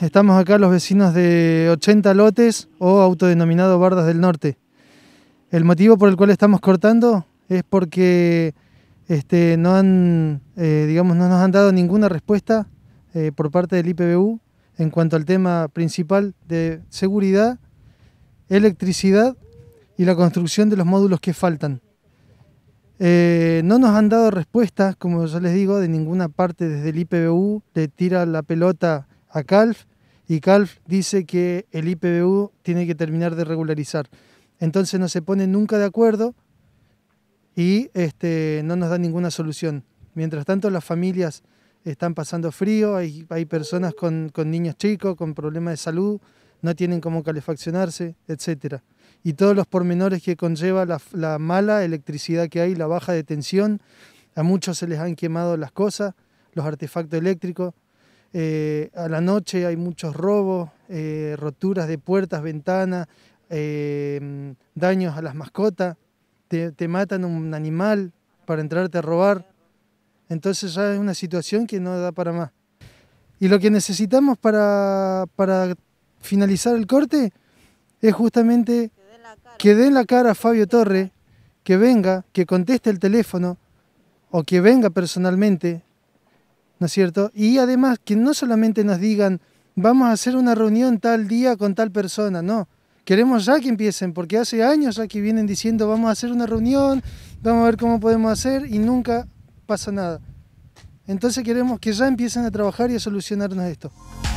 Estamos acá los vecinos de 80 lotes o autodenominado Bardas del Norte. El motivo por el cual estamos cortando es porque este, no han, eh, digamos, no nos han dado ninguna respuesta eh, por parte del IPBU en cuanto al tema principal de seguridad, electricidad y la construcción de los módulos que faltan. Eh, no nos han dado respuesta, como yo les digo, de ninguna parte desde el IPBU, le tira la pelota a CALF y Calf dice que el IPBU tiene que terminar de regularizar. Entonces no se ponen nunca de acuerdo y este, no nos da ninguna solución. Mientras tanto las familias están pasando frío, hay, personas con, niños chicos, con problemas de salud, no tienen cómo calefaccionarse, etc. Y todos los pormenores que conlleva la, la mala electricidad que hay, la baja de tensión, a muchos se les han quemado las cosas, los artefactos eléctricos, eh, a la noche hay muchos robos, eh, roturas de puertas, ventanas, eh, daños a las mascotas, te, matan un animal para entrarte a robar. Entonces ya es una situación que no da para más. Y lo que necesitamos para, finalizar el corte es justamente que dé la cara a Fabio Torre, que venga, que conteste el teléfono o que venga personalmente ¿no es cierto? Y además que no solamente nos digan, vamos a hacer una reunión tal día con tal persona, no. Queremos ya que empiecen, porque hace años ya que vienen diciendo, vamos a hacer una reunión, vamos a ver cómo podemos hacer y nunca pasa nada. Entonces queremos que ya empiecen a trabajar y a solucionarnos esto.